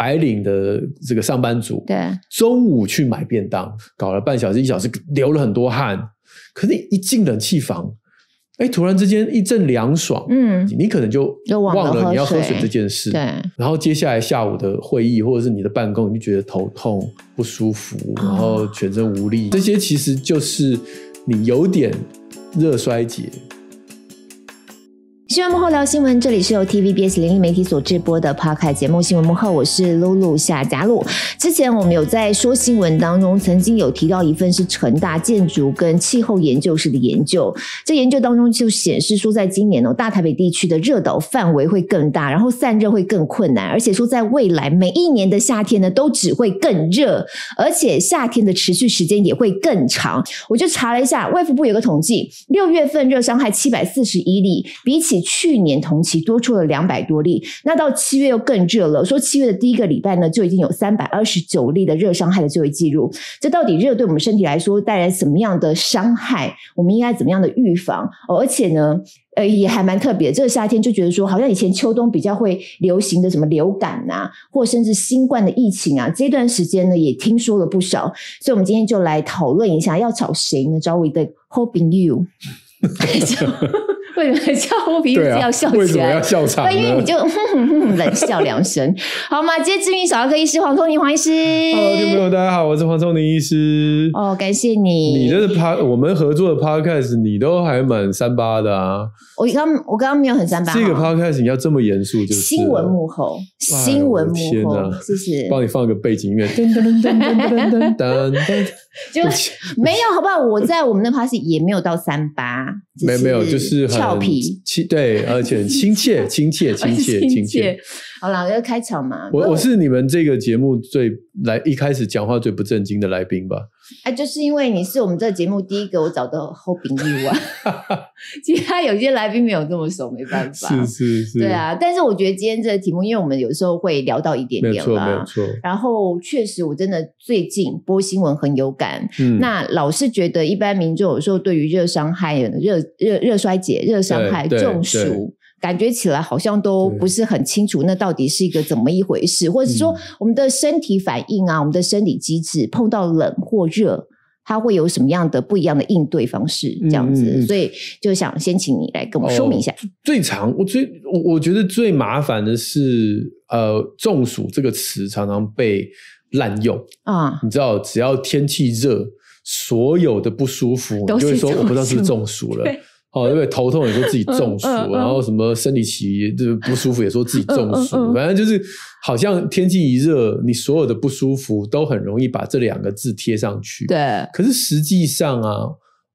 白领的这个上班族，对，中午去买便当，搞了半小时一小时，流了很多汗，可是一进冷气房，哎，突然之间一阵凉爽，嗯，你可能就忘了你要喝水这件事，对。然后接下来下午的会议或者是你的办公，你就觉得头痛不舒服，然后全身无力，这些其实就是你有点热衰竭。新闻幕后聊新闻，这里是由 TVBS 零一媒体所制播的 Podcast 节目。新闻幕后，我是 Lulu 夏佳璐。之前我们有在说新闻当中，曾经有提到一份是成大建筑跟气候研究室的研究，这研究当中就显示说，在今年哦，大台北地区的热岛范围会更大，然后散热会更困难，而且说在未来每一年的夏天呢，都只会更热，而且夏天的持续时间也会更长。我就查了一下，外服部有个统计，六月份热伤害七百四十一例，比起去年同期多出了两百多例，那到七月又更热了。说七月的第一个礼拜呢，就已经有三百二十九例的热伤害的就为记录。这到底热对我们身体来说带来什么样的伤害？我们应该怎么样的预防？而且呢，呃，也还蛮特别。这个夏天就觉得说，好像以前秋冬比较会流行的什么流感啊，或甚至新冠的疫情啊，这段时间呢也听说了不少。所以，我们今天就来讨论一下，要找谁呢？找我的 Hoping You。为什么叫我鼻子要笑起来？因为你就冷笑两声，好吗？接知名小儿科医师黄宗宁，黄医师，Hello，朋友，大家好，我是黄宗宁医师。哦，感谢你，你这是趴我们合作的 Podcast，你都还蛮三八的啊。我刚我刚刚没有很三八，这个 Podcast 你要这么严肃，就是新闻幕后，新闻幕后，谢谢，帮你放个背景音乐，噔噔噔噔噔噔噔，就没有好不好？我在我们的 Podcast 也没有到三八，没没有，就是很。俏皮，亲对，而且 亲切，亲切，亲切，亲切。好了，要开场嘛？我我是你们这个节目最来一开始讲话最不正经的来宾吧。哎，就是因为你是我们这节目第一个我找的后 o l d 柄一其他有些来宾没有这么熟，没办法。是是是，对啊。但是我觉得今天这个题目，因为我们有时候会聊到一点点了，然后确实我真的最近播新闻很有感，那老是觉得一般民众有时候对于热伤害、热热热衰竭、热伤害、中暑。感觉起来好像都不是很清楚，那到底是一个怎么一回事？或者说我们的身体反应啊，我们的生理机制碰到冷或热，它会有什么样的不一样的应对方式？这样子，所以就想先请你来跟我说明一下。最常我最我我觉得最麻烦的是，呃，中暑这个词常常被滥用啊。你知道，只要天气热，所有的不舒服就会说，我不知道是不是中暑了。哦，为头痛也说自己中暑，然后什么生理期就是不舒服也说自己中暑，反正就是好像天气一热，你所有的不舒服都很容易把这两个字贴上去。对，可是实际上啊，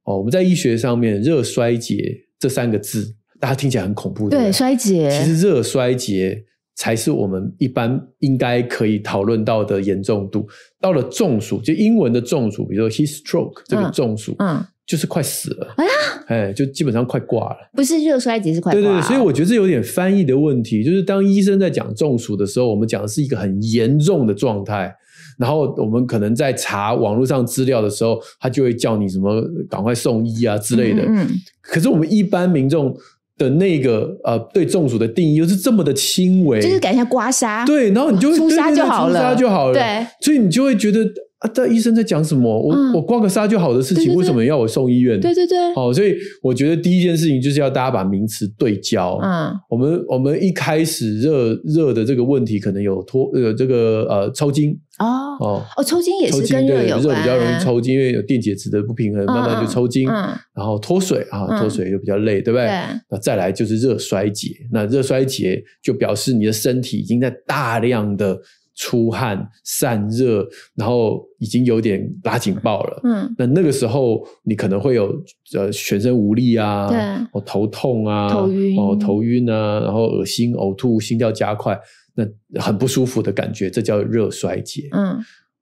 哦，我们在医学上面“热衰竭”这三个字，大家听起来很恐怖。对，衰竭。其实“热衰竭”才是我们一般应该可以讨论到的严重度。到了中暑，就英文的中暑，比如说 “heat stroke” 这个中暑，嗯。就是快死了，哎呀，哎，就基本上快挂了，不是热衰竭是快对对，所以我觉得这有点翻译的问题。就是当医生在讲中暑的时候，我们讲的是一个很严重的状态，然后我们可能在查网络上资料的时候，他就会叫你什么赶快送医啊之类的。嗯，可是我们一般民众的那个呃对中暑的定义又是这么的轻微，就是感觉刮痧，对，然后你就痧就好了，痧就好了，对，所以你就会觉得。啊！在医生在讲什么？我我刮个痧就好的事情，为什么要我送医院？对对对。好，所以我觉得第一件事情就是要大家把名词对焦。嗯。我们我们一开始热热的这个问题，可能有脱呃这个呃抽筋。哦。哦哦抽筋也是跟热有热比较容易抽筋，因为有电解质的不平衡，慢慢就抽筋。嗯。然后脱水啊，脱水又比较累，对不对。那再来就是热衰竭，那热衰竭就表示你的身体已经在大量的。出汗散热，然后已经有点拉警报了。嗯，那那个时候你可能会有呃全身无力啊，对，头痛啊，头晕，哦头晕啊，然后恶心、呕吐、心跳加快，那很不舒服的感觉，这叫热衰竭。嗯，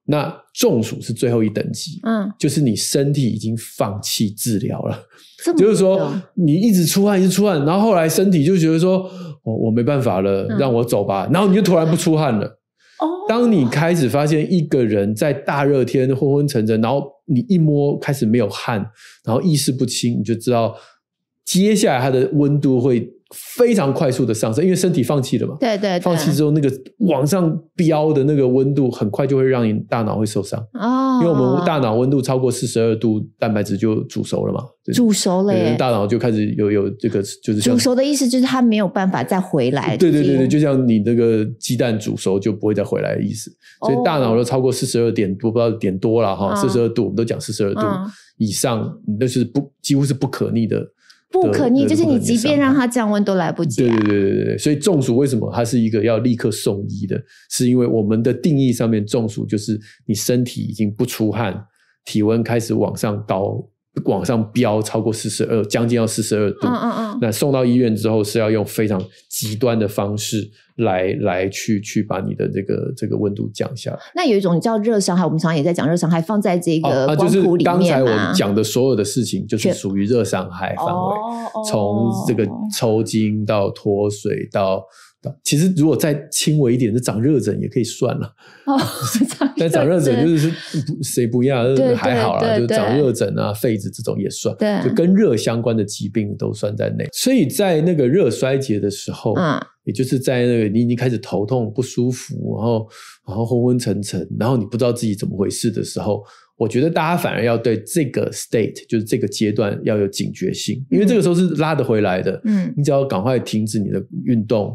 那中暑是最后一等级。嗯，就是你身体已经放弃治疗了，就是说你一直出汗一直出汗，然后后来身体就觉得说我我没办法了，让我走吧，然后你就突然不出汗了。当你开始发现一个人在大热天昏昏沉沉，然后你一摸开始没有汗，然后意识不清，你就知道接下来他的温度会。非常快速的上升，因为身体放弃了嘛。对对。放弃之后，那个往上飙的那个温度，很快就会让你大脑会受伤。哦。因为我们大脑温度超过四十二度，蛋白质就煮熟了嘛。煮熟了。大脑就开始有有这个就是。煮熟的意思就是它没有办法再回来。对对对对，就像你那个鸡蛋煮熟就不会再回来的意思。所以大脑都超过四十二点多，不知道点多了哈，四十二度我们都讲四十二度以上，那是不几乎是不可逆的。不可逆，就是你即便让它降温都来不及。对对对对对，所以中暑为什么它是一个要立刻送医的？是因为我们的定义上面，中暑就是你身体已经不出汗，体温开始往上高。往上飙，超过四十二，将近要四十二度。嗯嗯嗯。那送到医院之后，是要用非常极端的方式来来去去把你的这个这个温度降下。那有一种叫热伤害，我们常常也在讲热伤害，放在这个光谷里面刚才我讲的所有的事情，就是属于热伤害范围，从这个抽筋到脱水到。其实，如果再轻微一点，就长热疹也可以算了。哦，但长热疹就是谁不要，还好了，就长热疹啊、痱子这种也算，就跟热相关的疾病都算在内。所以在那个热衰竭的时候，嗯，也就是在那个你已经开始头痛不舒服，然后然后昏昏沉沉，然后你不知道自己怎么回事的时候，我觉得大家反而要对这个 state 就是这个阶段要有警觉性，因为这个时候是拉得回来的。嗯，你只要赶快停止你的运动。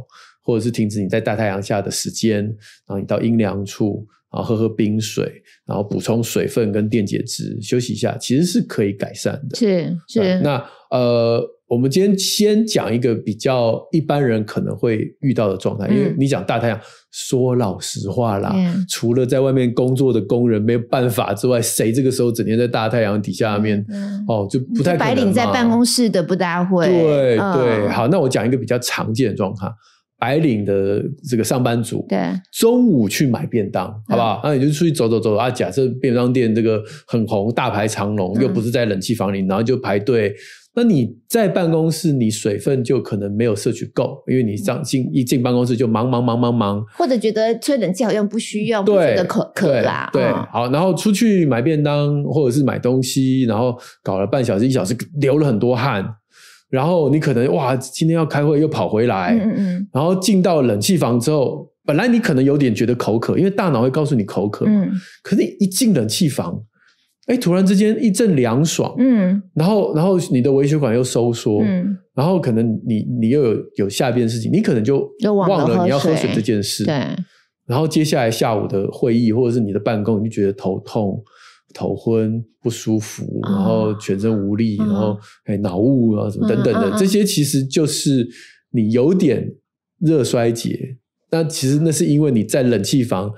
或者是停止你在大太阳下的时间，然后你到阴凉处，然后喝喝冰水，然后补充水分跟电解质，休息一下，其实是可以改善的。是是。那呃，我们今天先讲一个比较一般人可能会遇到的状态，因为你讲大太阳，说老实话啦，除了在外面工作的工人没有办法之外，谁这个时候整天在大太阳底下面？哦，就不太可能。白领在办公室的不大会。对对。好，那我讲一个比较常见的状况。白领的这个上班族，对，中午去买便当，好不好？那你就出去走走走啊。假设便当店这个很红，大排长龙，又不是在冷气房里，然后就排队。那你在办公室，你水分就可能没有摄取够，因为你上进一进办公室就忙忙忙忙忙，或者觉得吹冷气好像不需要，觉得渴渴啦。对，好，然后出去买便当，或者是买东西，然后搞了半小时一小时，流了很多汗。然后你可能哇，今天要开会又跑回来，嗯嗯，然后进到冷气房之后，本来你可能有点觉得口渴，因为大脑会告诉你口渴，嗯，可是一进冷气房，哎，突然之间一阵凉爽，嗯，然后然后你的微血管又收缩，嗯，然后可能你你又有有下一件事情，你可能就忘了你要喝水这件事，对，然后接下来下午的会议或者是你的办公，你就觉得头痛。头昏不舒服，然后全身无力，然后哎脑雾啊什么等等的，这些其实就是你有点热衰竭。但其实那是因为你在冷气房，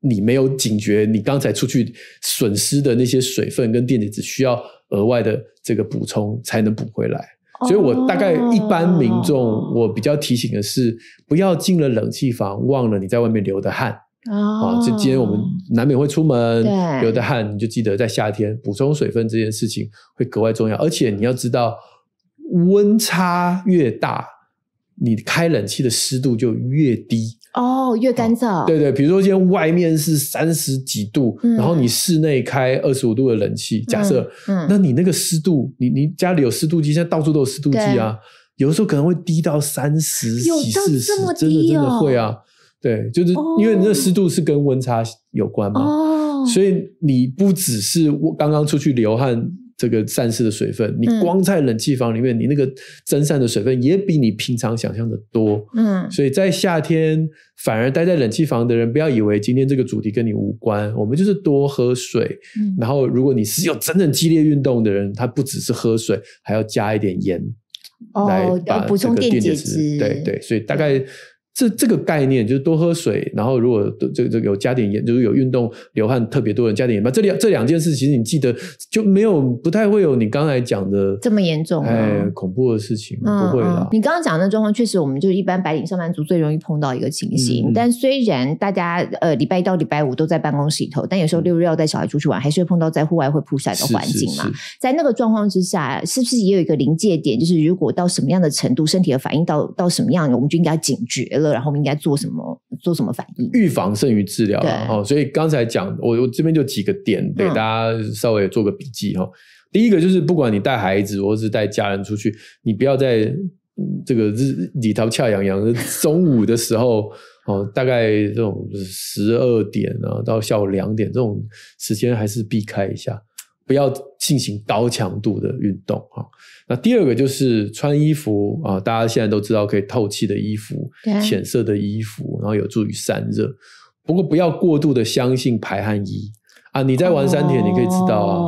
你没有警觉，你刚才出去损失的那些水分跟电解质需要额外的这个补充才能补回来。所以我大概一般民众，我比较提醒的是，不要进了冷气房，忘了你在外面流的汗。啊，就今天我们难免会出门，流的汗，你就记得在夏天补充水分这件事情会格外重要。而且你要知道，温差越大，你开冷气的湿度就越低。哦，越干燥。对对，比如说今在外面是三十几度，然后你室内开二十五度的冷气，假设，那你那个湿度，你你家里有湿度计，现在到处都有湿度计啊，有的时候可能会低到三十几四十，真的真的会啊。对，就是因为你这湿度是跟温差有关嘛，所以你不只是我刚刚出去流汗这个散失的水分，你光在冷气房里面，你那个蒸散的水分也比你平常想象的多。嗯，所以在夏天反而待在冷气房的人，不要以为今天这个主题跟你无关，我们就是多喝水。嗯，然后如果你是有真正激烈运动的人，他不只是喝水，还要加一点盐来补充电解质。对对，所以大概。这这个概念就是多喝水，然后如果这这有加点盐，就是有运动流汗特别多人加点盐巴，这两这两件事其实你记得就没有不太会有你刚才讲的这么严重，哎，恐怖的事情不会了。你刚刚讲的状况确实，我们就一般白领上班族最容易碰到一个情形。但虽然大家呃礼拜一到礼拜五都在办公室里头，但有时候六日要带小孩出去玩，还是会碰到在户外会曝晒的环境嘛。在那个状况之下，是不是也有一个临界点？就是如果到什么样的程度，身体的反应到到什么样，我们就应该警觉了。然后应该做什么？做什么反应？预防胜于治疗。哦，所以刚才讲，我我这边就几个点给大家稍微做个笔记哈。第一个就是，不管你带孩子或是带家人出去，你不要在这个日里头恰洋洋中午的时候哦，大概这种十二点啊到下午两点这种时间，还是避开一下。不要进行高强度的运动哈。那第二个就是穿衣服啊，大家现在都知道可以透气的衣服、浅色的衣服，然后有助于散热。不过不要过度的相信排汗衣啊。你在玩山天，你可以知道啊。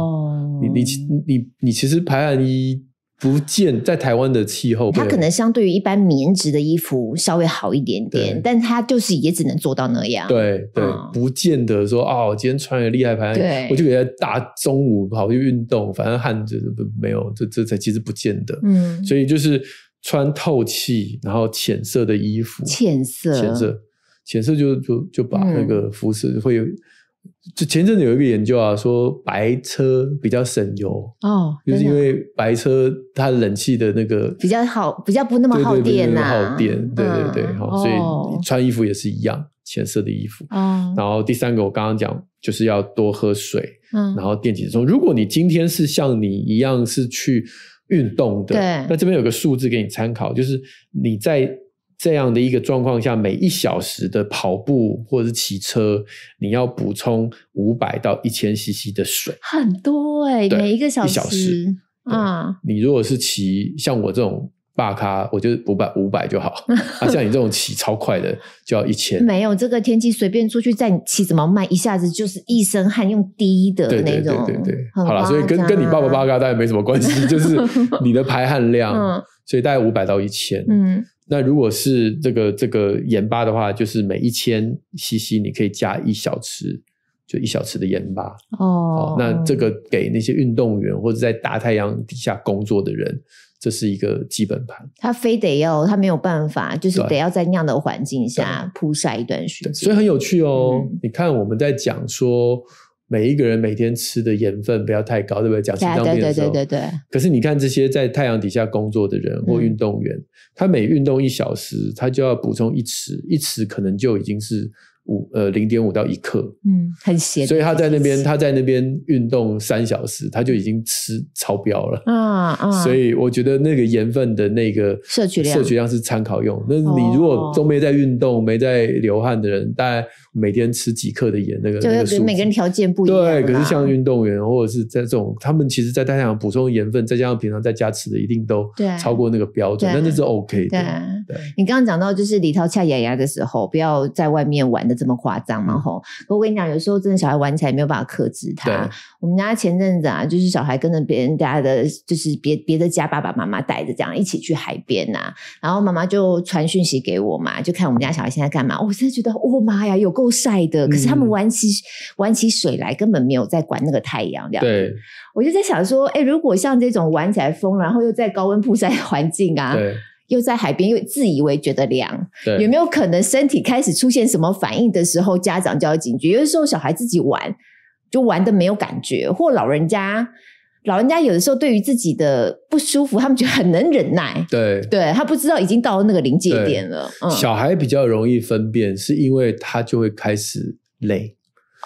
你你你你其实排汗衣。不见在台湾的气候，它可能相对于一般棉质的衣服稍微好一点点，但它就是也只能做到那样。对对，不见得说哦，今天穿的厉害牌，我就给大中午跑去运动，反正汗这没有这这才其实不见得。嗯，所以就是穿透气，然后浅色的衣服，浅色、浅色、浅色，就就就把那个肤色会有。就前阵子有一个研究啊，说白车比较省油哦，就是因为白车它冷气的那个比较好，比较不那么耗电啊，耗电，对对对，好，所以穿衣服也是一样，浅色的衣服。然后第三个，我刚刚讲就是要多喝水，嗯，然后电解质。如果你今天是像你一样是去运动的，对，那这边有个数字给你参考，就是你在。这样的一个状况下，每一小时的跑步或者是骑车，你要补充五百到一千 CC 的水，很多哎，每一个小时啊。你如果是骑像我这种大咖，我就五百五百就好 啊。像你这种骑超快的，就要一千。没有这个天气，随便出去在骑怎么慢，一下子就是一身汗，用低的那种。对对对对对，好了，所以跟跟你爸爸八咖大概没什么关系，就是你的排汗量，所以大概五百到一千，嗯。那如果是这个这个盐巴的话，就是每一千 CC 你可以加一小匙，就一小匙的盐巴哦。那这个给那些运动员或者在大太阳底下工作的人，这是一个基本盘。他非得要，他没有办法，就是得要在那样的环境下铺晒一段时间。所以很有趣哦，你看我们在讲说。每一个人每天吃的盐分不要太高，对不对？讲心脏病的时候，可是你看这些在太阳底下工作的人或运动员，他每运动一小时，他就要补充一匙，一匙可能就已经是。五呃零点五到一克，嗯，很咸，所以他在那边他在那边运动三小时，他就已经吃超标了啊啊！所以我觉得那个盐分的那个摄取量摄取量是参考用。那你如果都没在运动、没在流汗的人，大概每天吃几克的盐？那个就每个人条件不一样。对，可是像运动员或者是在这种，他们其实在再加补充盐分，再加上平常在家吃的，一定都对超过那个标准，那那是 OK 的。对，你刚刚讲到就是李涛恰牙牙的时候，不要在外面玩。这么夸张吗？吼！我跟你讲，有时候真的小孩玩起来没有办法克制他。我们家前阵子啊，就是小孩跟着别人家的，就是别别的家爸爸妈妈带着这样一起去海边啊，然后妈妈就传讯息给我嘛，就看我们家小孩现在干嘛。我真的觉得，我妈呀，有够晒的。可是他们玩起玩起水来，根本没有在管那个太阳。这样，对，我就在想说，哎，如果像这种玩起来疯，然后又在高温曝晒环境啊，对。又在海边，又自以为觉得凉，有没有可能身体开始出现什么反应的时候，家长就要警觉？有的时候小孩自己玩，就玩的没有感觉，或老人家老人家有的时候对于自己的不舒服，他们就很能忍耐，对，对他不知道已经到那个临界点了。小孩比较容易分辨，是因为他就会开始累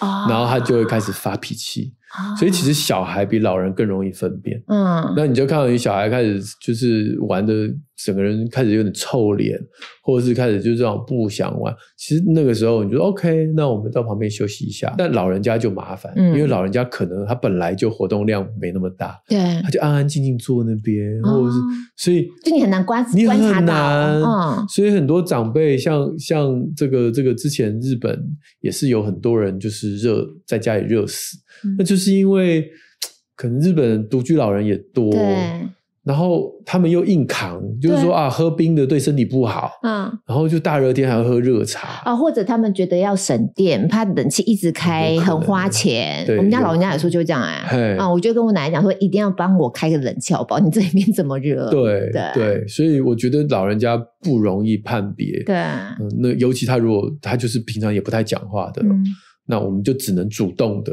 然后他就会开始发脾气，所以其实小孩比老人更容易分辨。嗯，那你就看到你小孩开始就是玩的。整个人开始有点臭脸，或者是开始就这样不想玩。其实那个时候你就 OK，那我们到旁边休息一下。但老人家就麻烦，因为老人家可能他本来就活动量没那么大，对，他就安安静静坐那边，或者是所以就你很难观观察到，所以很多长辈像像这个这个之前日本也是有很多人就是热在家里热死，那就是因为 可能日本独居老人也多。然后他们又硬扛，就是说啊，喝冰的对身体不好。嗯，然后就大热天还要喝热茶。啊，或者他们觉得要省电，怕冷气一直开很花钱。对，我们家老人家有时候就这样哎。啊，我就跟我奶奶讲说，一定要帮我开个冷气，我保你这里面怎么热。对对，所以我觉得老人家不容易判别。对，嗯，那尤其他如果他就是平常也不太讲话的，那我们就只能主动的。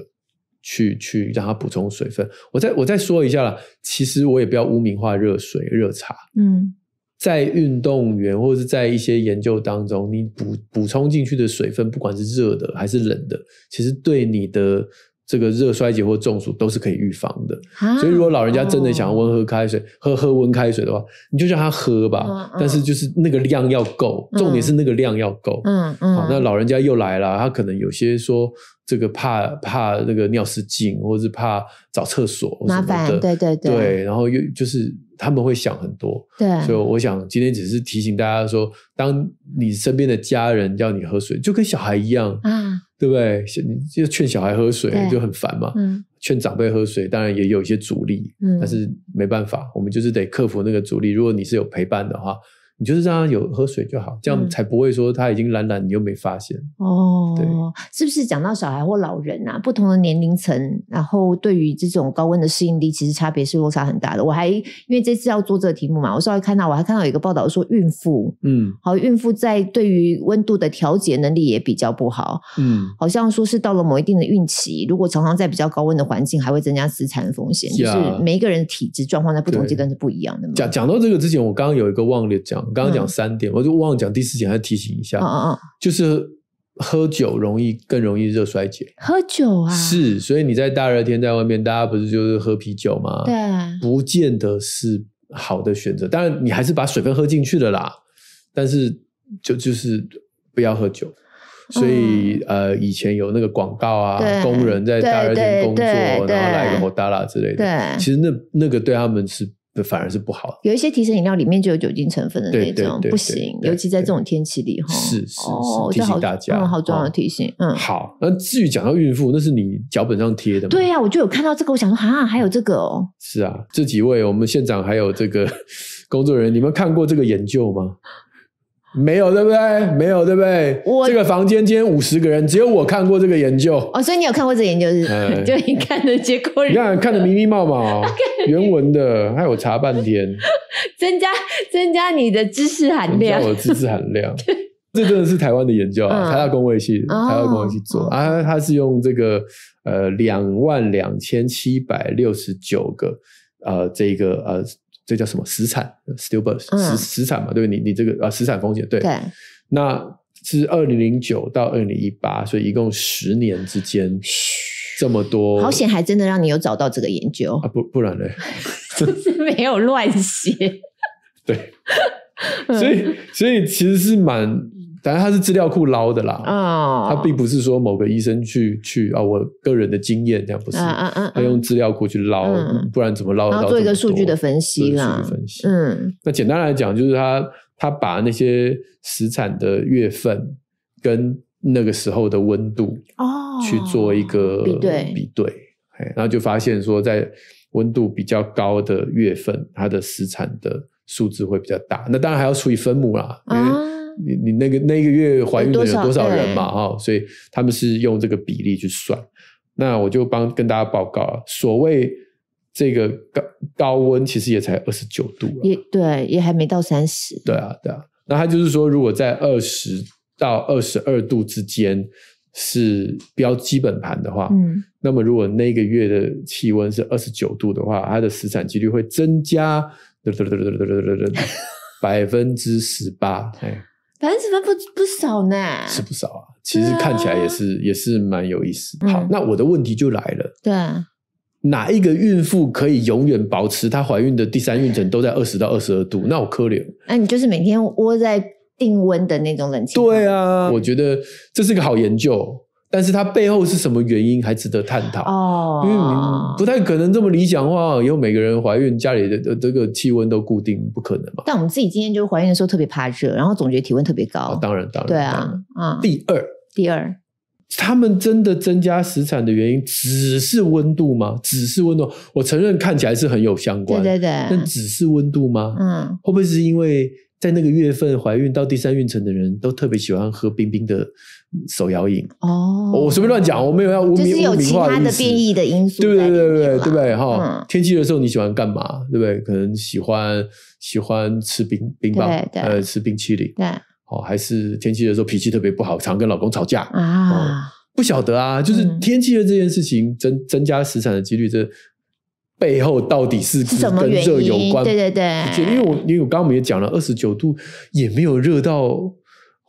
去去让它补充水分。我再我再说一下啦，其实我也不要污名化热水热茶。嗯，在运动员或者在一些研究当中，你补补充进去的水分，不管是热的还是冷的，其实对你的。这个热衰竭或中暑都是可以预防的，所以如果老人家真的想要温喝开水，喝喝温开水的话，你就叫他喝吧。但是就是那个量要够，重点是那个量要够。嗯嗯。那老人家又来了，他可能有些说这个怕怕那个尿失禁，或者是怕找厕所麻烦。对对对。对，然后又就是。他们会想很多，对，所以我想今天只是提醒大家说，当你身边的家人叫你喝水，就跟小孩一样啊，对不对？就劝小孩喝水就很烦嘛，嗯，劝长辈喝水当然也有一些阻力，嗯，但是没办法，我们就是得克服那个阻力。如果你是有陪伴的话。你就是让他有喝水就好，这样才不会说他已经懒懒，你又没发现哦。对，是不是讲到小孩或老人啊？不同的年龄层，然后对于这种高温的适应力，其实差别是落差很大的。我还因为这次要做这个题目嘛，我稍微看到我还看到有一个报道说，孕妇，嗯，好，孕妇在对于温度的调节能力也比较不好，嗯，好像说是到了某一定的孕期，如果常常在比较高温的环境，还会增加死产的风险。就是每一个人体质状况在不同阶段是不一样的嘛。讲讲到这个之前，我刚刚有一个忘了讲。我刚刚讲三点，我就忘讲第四点，还要提醒一下。嗯嗯，就是喝酒容易更容易热衰竭。喝酒啊，是。所以你在大热天在外面，大家不是就是喝啤酒吗？对，不见得是好的选择。当然，你还是把水分喝进去的啦。但是，就就是不要喝酒。所以，呃，以前有那个广告啊，工人在大热天工作，然后来一火大啦之类的。对，其实那那个对他们是。反而是不好，有一些提神饮料里面就有酒精成分的那种，不行，尤其在这种天气里哈。是是是，提醒大家，好重要的提醒。嗯，好。那至于讲到孕妇，那是你脚本上贴的。对呀，我就有看到这个，我想说啊，还有这个哦。是啊，这几位我们县长还有这个 工作人员，你们看过这个研究吗？没有对不对？没有对不对？我这个房间间五十个人，只有我看过这个研究哦。所以你有看过这个研究是？就你看的结果，你看看的迷迷冒冒，原文的，害我查半天。增加增加你的知识含量，增加我的知识含量。这真的是台湾的研究啊！台大工位系，台大工位系做啊，他是用这个呃两万两千七百六十九个呃这个呃。这叫什么死产 s t u b i r 死死产嘛，对不对？你你这个啊，死产风险对。对。那是二零零九到二零一八，所以一共十年之间，这么多，好险，还真的让你有找到这个研究啊！不不然嘞，没有乱写。对。所以所以其实是蛮。当然，它是资料库捞的啦。哦，它并不是说某个医生去去啊，我个人的经验这样不是。嗯嗯嗯。他用资料库去捞，不然怎么捞得到？然做一个数据的分析啦。数据分析。嗯。那简单来讲，就是他他把那些死产的月份跟那个时候的温度哦去做一个比对比对，然后就发现说，在温度比较高的月份，它的死产的数字会比较大。那当然还要除以分母啦，因为。你你那个那个月怀孕的有多少人嘛？哈，所以他们是用这个比例去算。那我就帮跟大家报告了。所谓这个高高温，其实也才二十九度，也对，也还没到三十。对啊，对啊。那他就是说，如果在二十到二十二度之间是标基本盘的话，嗯，那么如果那个月的气温是二十九度的话，它的死产几率会增加 百分之十八。哎。反正十分不不少呢，是不少啊。其实看起来也是也是蛮有意思。好，那我的问题就来了，对，哪一个孕妇可以永远保持她怀孕的第三孕程都在二十到二十二度？那我可怜，那你就是每天窝在定温的那种冷气。对啊，我觉得这是个好研究。但是它背后是什么原因还值得探讨哦，因为不太可能这么理想化，有每个人怀孕家里的这个气温都固定，不可能嘛。但我们自己今天就怀孕的时候特别怕热，然后总觉得体温特别高。当然，当然，对啊，第二，第二，他们真的增加时产的原因只是温度吗？只是温度？我承认看起来是很有相关，对对对。但只是温度吗？嗯，会不会是因为在那个月份怀孕到第三孕程的人都特别喜欢喝冰冰的？手摇饮哦，我随便乱讲，我没有要。污名有名化的变异的因素，对不对？对对对，对不对？哈，天气的时候你喜欢干嘛？对不对？可能喜欢喜欢吃冰冰棒，呃，吃冰淇淋，对。好，还是天气的时候脾气特别不好，常跟老公吵架啊？不晓得啊，就是天气的这件事情增增加死产的几率，这背后到底是什么原因？对对对，因为我因为我刚刚我们也讲了，二十九度也没有热到。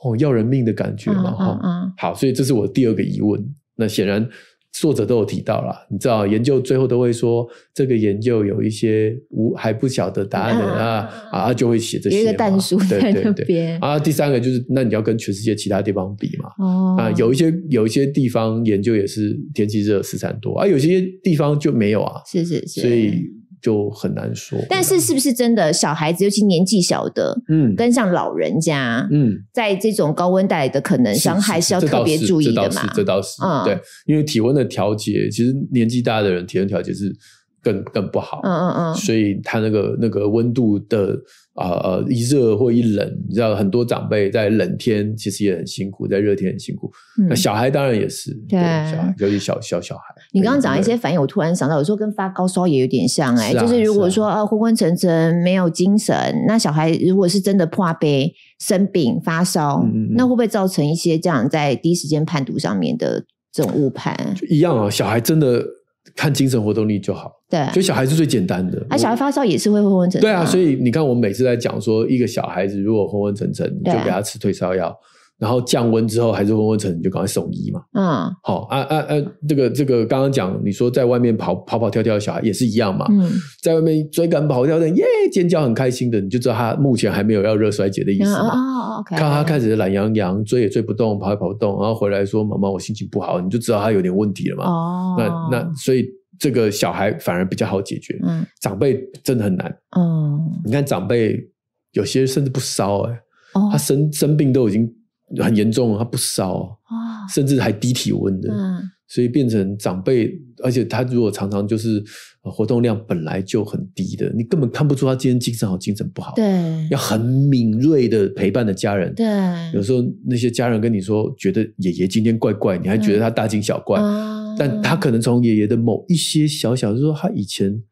哦，要人命的感觉嘛！哈，好，所以这是我第二个疑问。那显然作者都有提到了，你知道，研究最后都会说这个研究有一些无还不晓得答案的啊 啊，就会写这些。一个对叔在那边啊。第三个就是，那你要跟全世界其他地方比嘛？哦啊，有一些有一些地方研究也是天气热死产多，而有些地方就没有啊。谢谢谢谢。所以。就很难说，但是是不是真的小孩子，尤其年纪小的，嗯，跟像老人家，嗯，在这种高温带来的可能伤害，是要特别注意的嘛？这倒是，这倒是，对，因为体温的调节，其实年纪大的人体温调节是更更不好，嗯嗯嗯，所以他那个那个温度的。啊一热或一冷，你知道很多长辈在冷天其实也很辛苦，在热天很辛苦。那小孩当然也是，小孩尤其小小小孩。你刚刚讲一些反应，我突然想到，有时候跟发高烧也有点像哎，就是如果说啊昏昏沉沉没有精神，那小孩如果是真的怕被生病发烧，那会不会造成一些这样在第一时间判读上面的这种误判？一样啊，小孩真的。看精神活动力就好，对，所以小孩是最简单的，而小孩发烧也是会昏昏沉沉，对啊，所以你看我每次在讲说，一个小孩子如果昏昏沉沉，你就给他吃退烧药。然后降温之后还是昏昏沉沉，就赶快送医嘛。嗯。好啊啊啊！这个这个刚刚讲，你说在外面跑跑跑跳跳的小孩也是一样嘛。嗯。在外面追赶跑跳的耶，尖叫很开心的，你就知道他目前还没有要热衰竭的意思嘛。哦哦。看他开始懒洋洋，追也追不动，跑也跑不动，然后回来说：“妈妈，我心情不好。”你就知道他有点问题了嘛。哦。那那所以这个小孩反而比较好解决。嗯。长辈真的很难。嗯。你看长辈有些甚至不烧哎。哦。他生生病都已经。很严重，他不烧，甚至还低体温的，所以变成长辈，而且他如果常常就是活动量本来就很低的，你根本看不出他今天精神好精神不好。对，要很敏锐的陪伴的家人。对，有时候那些家人跟你说，觉得爷爷今天怪怪，你还觉得他大惊小怪，但他可能从爷爷的某一些小小，就是说他以前。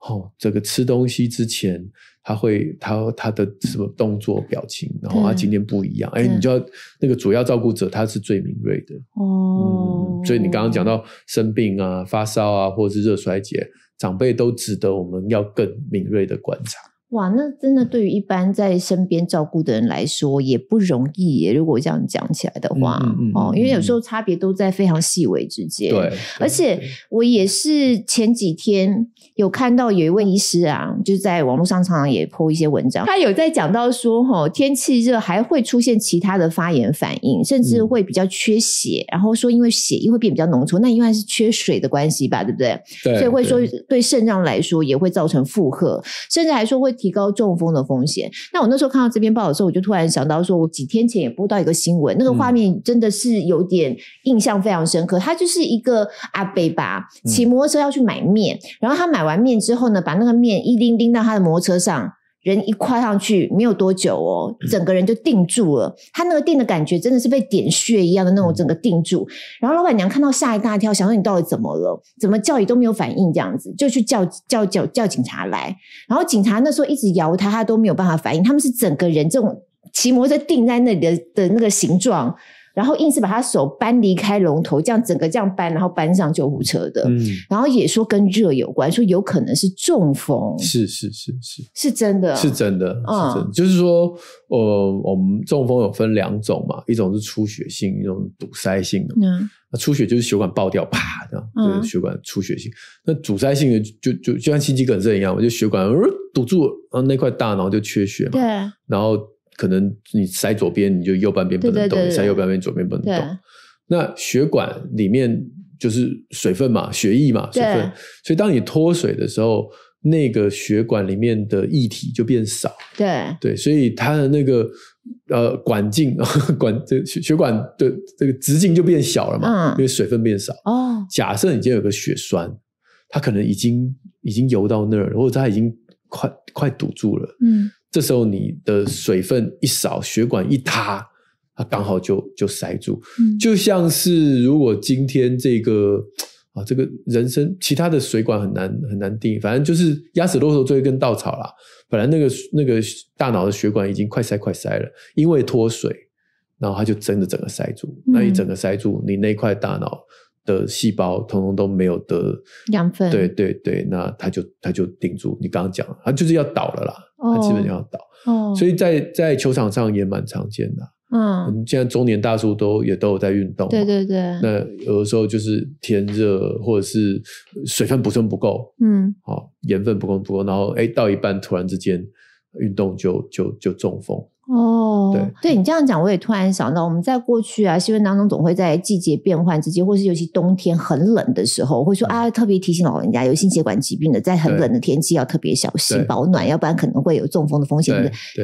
哦，这个吃东西之前，他会他他的什么动作表情，然后他今天不一样，哎，你就要那个主要照顾者他是最敏锐的哦，嗯，所以你刚刚讲到生病啊、发烧啊或者是热衰竭，长辈都值得我们要更敏锐的观察。哇，那真的对于一般在身边照顾的人来说也不容易。耶。如果这样讲起来的话，哦，因为有时候差别都在非常细微之间。对，而且我也是前几天有看到有一位医师啊，就是在网络上常常也 po 一些文章，他有在讲到说，哈，天气热还会出现其他的发炎反应，甚至会比较缺血，然后说因为血液会变比较浓稠，那应该是缺水的关系吧，对不对？对，所以会说对肾脏来说也会造成负荷，甚至还说会。提高中风的风险。那我那时候看到这篇报的时候，我就突然想到，说我几天前也播到一个新闻，那个画面真的是有点印象非常深刻。他就是一个阿伯吧，骑摩托车要去买面，然后他买完面之后呢，把那个面一拎拎到他的摩托车上。人一跨上去，没有多久哦，整个人就定住了。他那个定的感觉，真的是被点穴一样的那种，整个定住。然后老板娘看到吓一大跳，想说你到底怎么了？怎么叫也都没有反应，这样子就去叫叫叫叫警察来。然后警察那时候一直摇他，他都没有办法反应。他们是整个人这种骑摩托车定在那里的的那个形状。然后硬是把他手搬离开龙头，这样整个这样搬，然后搬上救护车的。嗯，然后也说跟热有关，说有可能是中风。是是是是，是真的，是真的，是真的。就是说，呃，我们中风有分两种嘛，一种是出血性，一种堵塞性的。嗯，那出血就是血管爆掉，啪这样，就是血管出血性。那堵塞性的就就就像心肌梗塞一样，就血管堵住，然后那块大脑就缺血嘛。对，然后。可能你塞左边，你就右半边不能动；塞右半边，左边不能动。那血管里面就是水分嘛，血液嘛，水分。所以当你脱水的时候，那个血管里面的液体就变少。对对，所以它的那个呃管径管这血管的这个直径就变小了嘛，因为水分变少。哦，假设已天有个血栓，它可能已经已经游到那儿，或者它已经快快堵住了。嗯。这时候你的水分一少，血管一塌，它刚好就就塞住。嗯，就像是如果今天这个啊，这个人生其他的水管很难很难定，反正就是压死骆驼最后一根稻草啦。本来那个那个大脑的血管已经快塞快塞了，因为脱水，然后它就真的整个塞住。那一整个塞住，你那块大脑。的细胞通通都没有的养分，对对对，那他就他就顶住。你刚刚讲，他就是要倒了啦，他基本上要倒。哦，所以在在球场上也蛮常见的。嗯，现在中年大叔都也都有在运动，对对对。那有的时候就是天热或者是水分补充不够，嗯，好，盐分不够不够，然后哎到一半突然之间运动就就就中风。哦，对，你这样讲，我也突然想到，我们在过去啊新闻当中，总会在季节变换之间，或是尤其冬天很冷的时候，会说啊，特别提醒老人家有心血管疾病的，在很冷的天气要特别小心保暖，要不然可能会有中风的风险。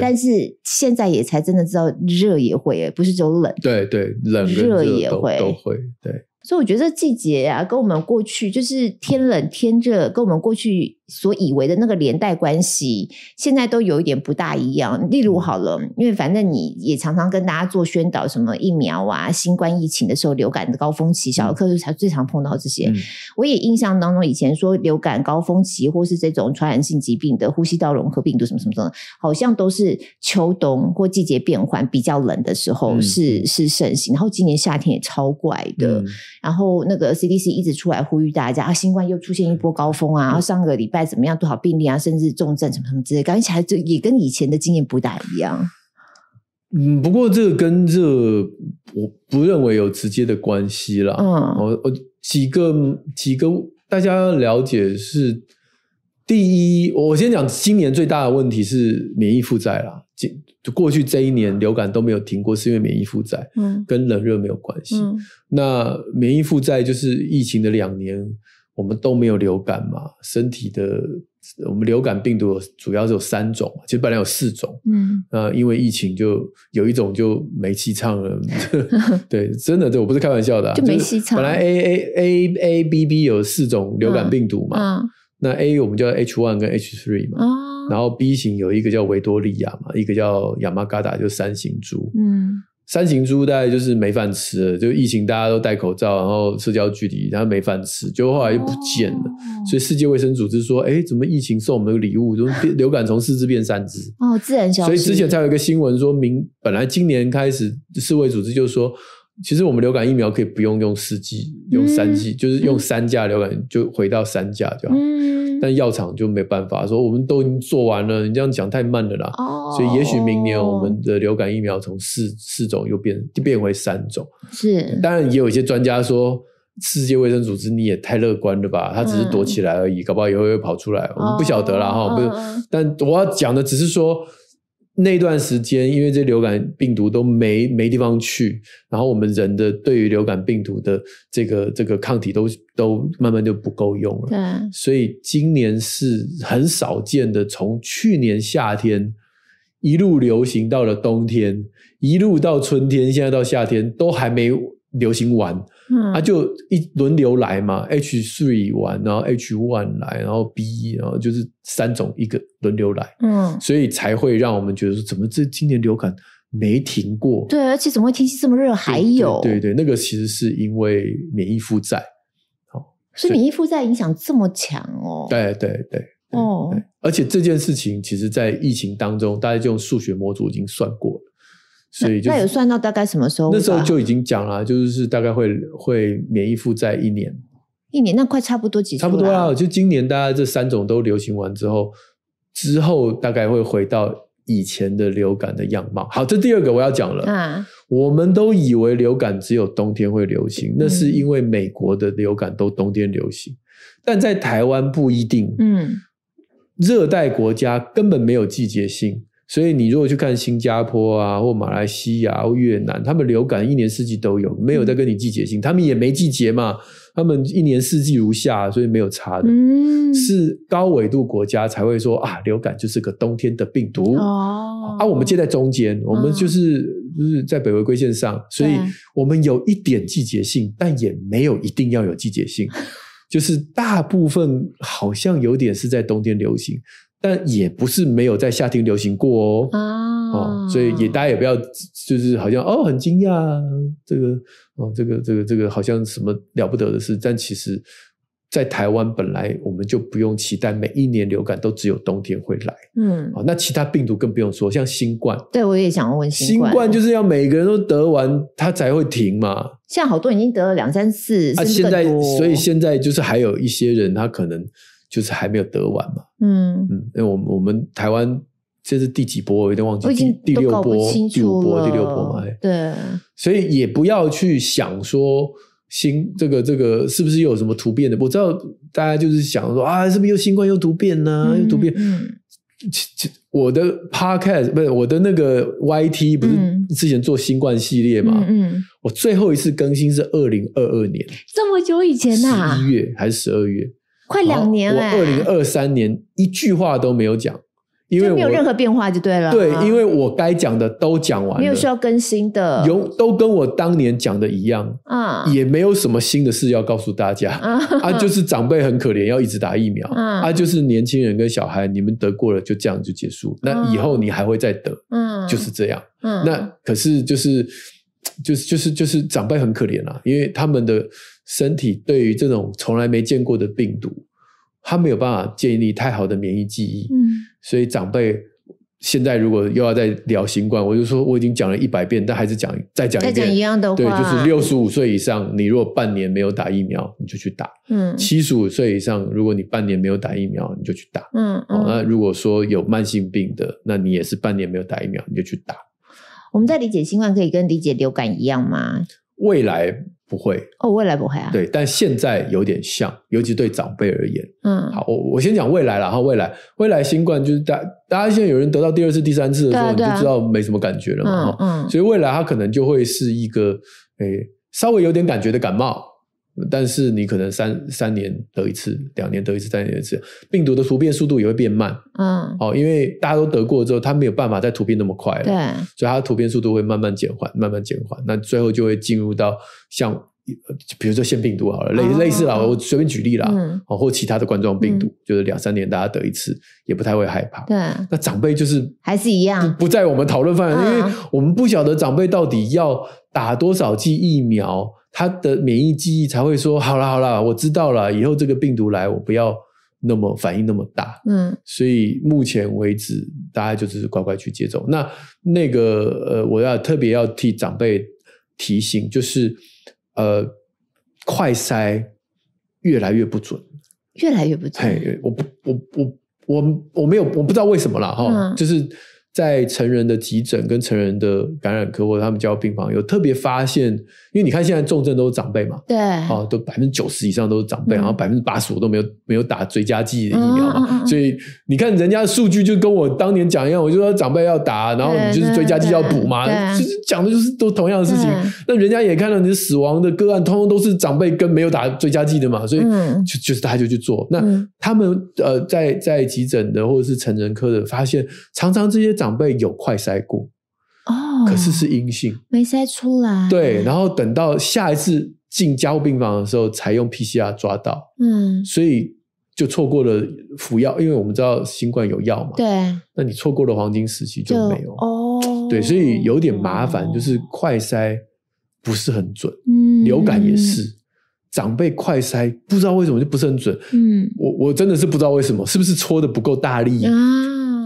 但是现在也才真的知道，热也会，不是只有冷。对对，冷热也会都会。对，所以我觉得季节啊，跟我们过去就是天冷天热，跟我们过去。所以为的那个连带关系，现在都有一点不大一样。例如，好了，因为反正你也常常跟大家做宣导，什么疫苗啊、新冠疫情的时候、流感的高峰期，小儿科就才最常碰到这些。我也印象当中，以前说流感高峰期或是这种传染性疾病的呼吸道融合病毒什么什么的，好像都是秋冬或季节变换比较冷的时候是是盛行。然后今年夏天也超怪的，然后那个 CDC 一直出来呼吁大家啊，新冠又出现一波高峰啊，上个礼拜。该怎么样做好病例啊，甚至重症什么什么之类，觉起来也跟以前的经验不大一样。嗯，不过这个跟这我不认为有直接的关系了。嗯，我我几个几个大家了解是第一，我先讲今年最大的问题是免疫负债了。就过去这一年流感都没有停过，是因为免疫负债，嗯，跟冷热没有关系。那免疫负债就是疫情的两年。我们都没有流感嘛，身体的我们流感病毒主要是有三种，其实本来有四种，嗯，那因为疫情就有一种就没吸唱了，对，真的，这我不是开玩笑的，就没吸唱。本来 A A A A B B 有四种流感病毒嘛，那 A 我们叫 H one 跟 H three 嘛，哦、然后 B 型有一个叫维多利亚嘛，一个叫亚麻嘎达，就三型株，嗯。三型猪大概就是没饭吃了，就疫情大家都戴口罩，然后社交距离，然后没饭吃，就后来又不见了。所以世界卫生组织说，哎，怎么疫情送我们的礼物？从流感从四只变三只哦，自然消。所以之前才有一个新闻说明，本来今年开始，世卫组织就说，其实我们流感疫苗可以不用用四剂，用三剂，就是用三价流感就回到三价就好。但药厂就没办法说，我们都已经做完了，你这样讲太慢了啦。哦，所以也许明年我们的流感疫苗从四四种又变变回三种。是，当然也有一些专家说，世界卫生组织你也太乐观了吧？他只是躲起来而已，搞不好以后又跑出来，我们不晓得了哈。不是，但我要讲的只是说。那段时间，因为这流感病毒都没没地方去，然后我们人的对于流感病毒的这个这个抗体都都慢慢就不够用了，对，所以今年是很少见的，从去年夏天一路流行到了冬天，一路到春天，现在到夏天都还没流行完。啊，就一轮流来嘛，H three 完，然后 H one 来，然后 B，然后就是三种一个轮流来。嗯，所以才会让我们觉得说，怎么这今年流感没停过？对，而且怎么会天气这么热还有？对对，那个其实是因为免疫负载。哦，所以免疫负载影响这么强哦？对对对。哦，而且这件事情其实，在疫情当中，大家就用数学模组已经算过了。所以那有算到大概什么时候？那时候就已经讲了，就是大概会会免疫负债一年，一年那快差不多几？差不多啊，就今年大家这三种都流行完之后，之后大概会回到以前的流感的样貌。好，这第二个我要讲了。啊，我们都以为流感只有冬天会流行，那是因为美国的流感都冬天流行，但在台湾不一定。嗯，热带国家根本没有季节性。所以你如果去看新加坡啊，或马来西亚、或越南，他们流感一年四季都有，没有在跟你季节性。他们也没季节嘛，他们一年四季如夏，所以没有差的。嗯，是高纬度国家才会说啊，流感就是个冬天的病毒哦。啊，我们就在中间，我们就是就是在北回归线上，所以我们有一点季节性，但也没有一定要有季节性，就是大部分好像有点是在冬天流行。但也不是没有在夏天流行过哦啊，所以也大家也不要就是好像哦很惊讶这个哦这个这个这个好像什么了不得的事，但其实，在台湾本来我们就不用期待每一年流感都只有冬天会来，嗯，哦那其他病毒更不用说，像新冠，对我也想要问新冠就是要每个人都得完，它才会停嘛？现在好多已经得了两三次，啊，现在所以现在就是还有一些人他可能。就是还没有得完嘛，嗯嗯，那我我们台湾这是第几波？我有点忘记，第六波，第五波，第六波嘛，对。所以也不要去想说新这个这个是不是有什么突变的？我知道大家就是想说啊，是不是又新冠又突变呢？又突变？嗯，我的 Podcast 不是我的那个 YT 不是之前做新冠系列嘛？嗯，我最后一次更新是二零二二年，这么久以前呐？十一月还是十二月？快两年，我二零二三年一句话都没有讲，因为没有任何变化就对了。对，因为我该讲的都讲完，了，没有需要更新的，有都跟我当年讲的一样。嗯，也没有什么新的事要告诉大家。啊，就是长辈很可怜，要一直打疫苗。啊，就是年轻人跟小孩，你们得过了就这样就结束。那以后你还会再得。嗯，就是这样。嗯，那可是就是就是就是就是长辈很可怜啊，因为他们的。身体对于这种从来没见过的病毒，它没有办法建立太好的免疫记忆。嗯，所以长辈现在如果又要再聊新冠，我就说我已经讲了一百遍，但还是讲再讲一遍，讲一样的对，就是六十五岁以上，你如果半年没有打疫苗，你就去打。嗯，七十五岁以上，如果你半年没有打疫苗，你就去打。嗯嗯，那如果说有慢性病的，那你也是半年没有打疫苗，你就去打。我们在理解新冠可以跟理解流感一样吗？未来。不会哦，未来不会啊。对，但现在有点像，尤其对长辈而言。嗯，好，我我先讲未来了哈。未来，未来新冠就是大，大家现在有人得到第二次、第三次的时候，你就知道没什么感觉了嘛哈。嗯，所以未来它可能就会是一个诶，稍微有点感觉的感冒。但是你可能三三年得一次，两年得一次，三年得一次，病毒的突变速度也会变慢，嗯，哦，因为大家都得过之后，它没有办法再突变那么快了，对，所以它的突变速度会慢慢减缓，慢慢减缓，那最后就会进入到像比如说腺病毒好了，类类似啦，我随便举例啦，哦，或其他的冠状病毒，就是两三年大家得一次，也不太会害怕，对，那长辈就是还是一样，不在我们讨论范围，因为我们不晓得长辈到底要打多少剂疫苗。他的免疫记忆才会说好了好了，我知道了，以后这个病毒来，我不要那么反应那么大。嗯，所以目前为止，大家就只是乖乖去接种。那那个呃，我要特别要替长辈提醒，就是呃，快筛越来越不准，越来越不准。嘿，我不，我我我我没有，我不知道为什么了哈，就是。在成人的急诊跟成人的感染科或者他们交病房有特别发现，因为你看现在重症都是长辈嘛，对，啊，都百分之九十以上都是长辈，然后百分之八十五都没有没有打追加剂的疫苗，嘛，所以你看人家数据就跟我当年讲一样，我就说长辈要打，然后你就是追加剂要补嘛，就是讲的就是都同样的事情。那人家也看到你的死亡的个案，通通都是长辈跟没有打追加剂的嘛，所以就是大家就去做。那他们呃在在急诊的或者是成人科的发现，常常这些长。长辈有快筛过，哦，可是是阴性，没筛出来。对，然后等到下一次进加护病房的时候才用 PCR 抓到，嗯，所以就错过了服药，因为我们知道新冠有药嘛，对，那你错过了黄金时期就没有哦，对，所以有点麻烦，就是快筛不是很准，嗯，流感也是，长辈快筛不知道为什么就不是很准，嗯，我我真的是不知道为什么，是不是搓的不够大力啊？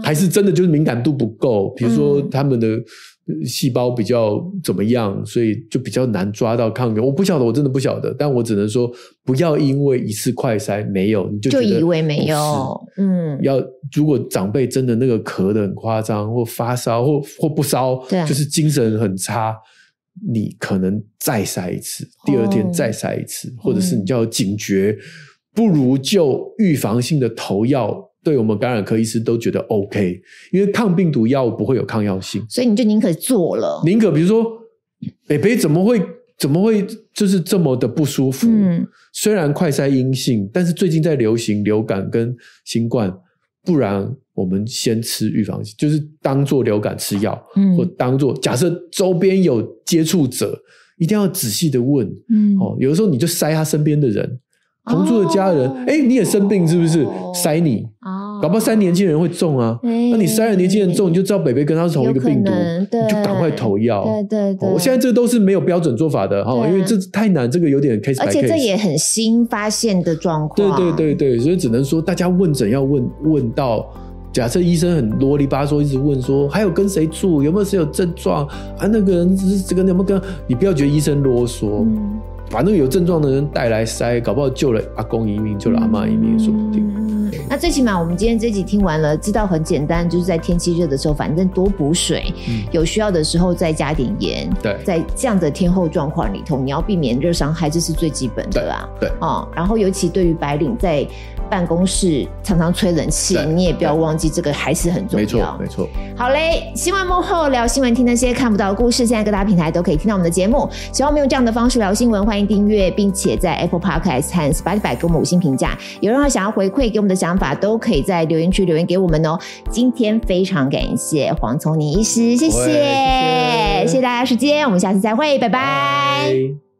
还是真的就是敏感度不够，比如说他们的细胞比较怎么样，所以就比较难抓到抗原。我不晓得，我真的不晓得，但我只能说不要因为一次快筛没有你就就以为没有，嗯。要如果长辈真的那个咳的很夸张，或发烧，或或不烧，就是精神很差，你可能再筛一次，第二天再筛一次，或者是你叫警觉，不如就预防性的投药。对我们感染科医师都觉得 OK，因为抗病毒药不会有抗药性，所以你就宁可做了。宁可，比如说北北怎么会怎么会就是这么的不舒服？嗯，虽然快筛阴性，但是最近在流行流感跟新冠，不然我们先吃预防，就是当做流感吃药，或当做假设周边有接触者，一定要仔细的问。嗯，哦，有的时候你就筛他身边的人。同住的家人，哎，你也生病是不是？塞你哦，搞不好塞年轻人会中啊。那你塞了年轻人中，你就知道北北跟他是同一个病毒，你就赶快投药。对对对，我现在这都是没有标准做法的哈，因为这太难，这个有点开始。而且这也很新发现的状况。对对对对，所以只能说大家问诊要问问到，假设医生很啰里吧嗦，一直问说还有跟谁住，有没有谁有症状啊？那个人是这个，你有没有？你不要觉得医生啰嗦。反正有症状的人带来塞，搞不好救了阿公一命，救了阿妈一命，说不定。那最起码我们今天这集听完了，知道很简单，就是在天气热的时候，反正多补水，有需要的时候再加点盐。对，在这样的天候状况里头，你要避免热伤害，这是最基本的啊。对。哦，然后尤其对于白领在。办公室常常吹冷气，你也不要忘记这个还是很重要。没错，没错。好嘞，新闻幕后聊新闻，听那些看不到故事。现在各大平台都可以听到我们的节目。喜欢我们用这样的方式聊新闻，欢迎订阅，并且在 Apple Podcast 和 Spotify 给我们五星评价。有任何想要回馈给我们的想法，都可以在留言区留言给我们哦。今天非常感谢黄聪宁医师，谢谢，谢谢大家时间，我们下次再会，拜拜。